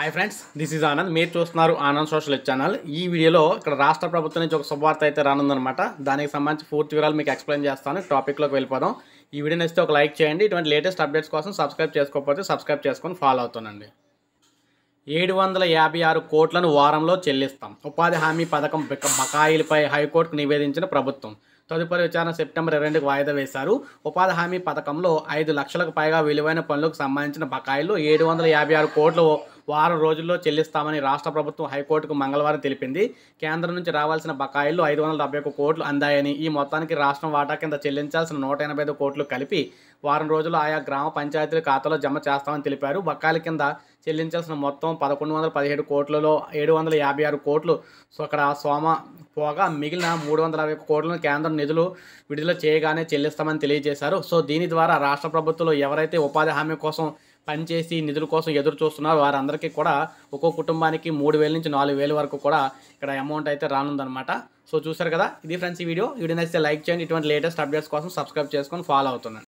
hi friends this is Anand మీరు చూస్తున్నారు Anand social channel ఈ వీడియోలో ఇక్కడ రాష్ట్ర ప్రభుత్వం నుంచి ఒక శుభవార్త అయితే రానుందనమాట దానికి సంబంధించి పూర్తి వివరాలు మీకు ఎక్స్ప్లెయిన్ చేస్తాను టాపిక్లోకి వెళ్ళిపోదాం ఈ వీడియో నచ్చితే ఒక లైక్ చేయండి ఇటువంటి లేటెస్ట్ అప్డేట్స్ కోసం సబ్స్క్రైబ్ చేసుకోకపోతే సబ్స్క్రైబ్ చేసుకొని ఫాలో అవుతానండి ఏడు వందల యాభై ఆరు కోట్లను వారంలో చెల్లిస్తాం ఉపాధి హామీ పథకం బకాయిలపై హైకోర్టుకు నివేదించిన ప్రభుత్వం తదుపరి విచారణ సెప్టెంబర్ రెండుకు వాయిదా వేశారు ఉపాధి హామీ పథకంలో ఐదు లక్షలకు పైగా విలువైన పనులకు సంబంధించిన బకాయిలు ఏడు వందల యాభై ఆరు కోట్లు వారం రోజుల్లో చెల్లిస్తామని రాష్ట్ర ప్రభుత్వం హైకోర్టుకు మంగళవారం తెలిపింది కేంద్రం నుంచి రావాల్సిన బకాయిలు ఐదు వందల డెబ్బై ఒక్క కోట్లు అందాయని ఈ మొత్తానికి రాష్ట్రం వాటా కింద చెల్లించాల్సిన నూట ఎనభై ఐదు కోట్లు కలిపి వారం రోజులు ఆయా గ్రామ పంచాయతీల ఖాతాలో జమ చేస్తామని తెలిపారు బకాయిల కింద చెల్లించాల్సిన మొత్తం పదకొండు వందల పదిహేడు కోట్లలో ఏడు వందల యాభై ఆరు కోట్లు సో అక్కడ సోమ పోగా మిగిలిన మూడు వందల అరవై కోట్లను కేంద్రం నిధులు విడుదల చేయగానే చెల్లిస్తామని తెలియజేశారు సో దీని ద్వారా రాష్ట్ర ప్రభుత్వంలో ఎవరైతే ఉపాధి హామీ కోసం పనిచేసి నిధుల కోసం ఎదురు చూస్తున్నారు వారందరికీ కూడా ఒక్కో కుటుంబానికి మూడు వేల నుంచి నాలుగు వేల వరకు కూడా ఇక్కడ అమౌంట్ అయితే రానుందనమాట సో చూసారు కదా ఇది ఫ్రెండ్స్ ఈ వీడియో వీడియో నచ్చితే లైక్ చేయండి ఇటువంటి లేటెస్ట్ అప్డేట్స్ కోసం సబ్స్క్రైబ్ చేసుకొని ఫాలో అవుతున్నాను